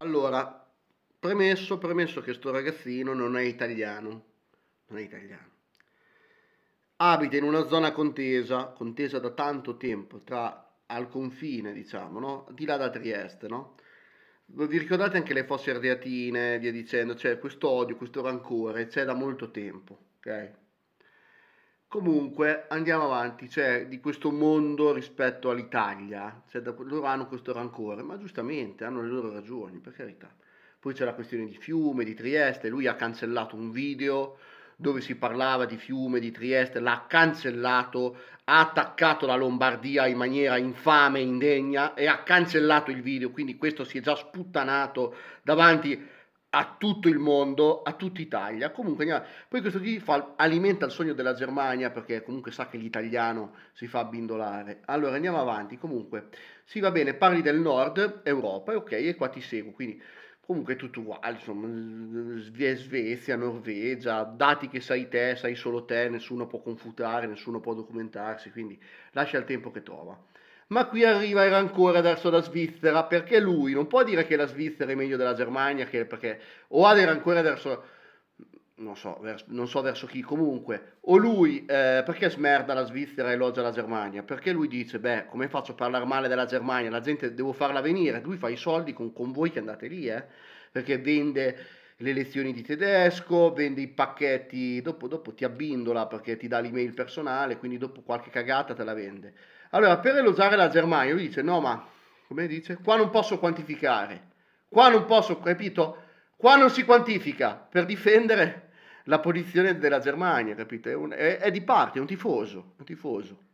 Allora, premesso, premesso che sto ragazzino non è italiano, non è italiano. Abita in una zona contesa, contesa da tanto tempo, tra, al confine, diciamo, no? Di là da Trieste, no? Vi ricordate anche le fosse ardeatine, via dicendo, cioè questo odio, questo rancore c'è da molto tempo, ok? Comunque andiamo avanti, cioè di questo mondo rispetto all'Italia, cioè, da, loro hanno questo rancore, ma giustamente hanno le loro ragioni, per carità. Poi c'è la questione di Fiume, di Trieste, lui ha cancellato un video dove si parlava di Fiume, di Trieste, l'ha cancellato, ha attaccato la Lombardia in maniera infame, indegna e ha cancellato il video, quindi questo si è già sputtanato davanti a a tutto il mondo, a tutta Italia. Comunque, poi questo qui fa, alimenta il sogno della Germania perché comunque sa che l'italiano si fa abbindolare. Allora andiamo avanti. Comunque, sì, va bene, parli del nord Europa, ok, e qua ti seguo. Quindi, comunque, è tutto uguale. Insomma, Svezia, Norvegia, dati che sai te, sai solo te, nessuno può confutare, nessuno può documentarsi. Quindi, lascia il tempo che trova ma qui arriva il rancore verso la Svizzera perché lui non può dire che la Svizzera è meglio della Germania che, perché o ha del rancore verso non so, verso, non so verso chi comunque o lui eh, perché smerda la Svizzera e elogia la Germania perché lui dice beh come faccio a parlare male della Germania la gente devo farla venire lui fa i soldi con, con voi che andate lì eh? perché vende le lezioni di tedesco, vende i pacchetti, dopo, dopo ti abbindola perché ti dà l'email personale, quindi dopo qualche cagata te la vende. Allora, per elogiare la Germania, lui dice, no ma, come dice, qua non posso quantificare, qua non posso, capito? Qua non si quantifica per difendere la posizione della Germania, capito? È, un, è, è di parte, è un tifoso, un tifoso.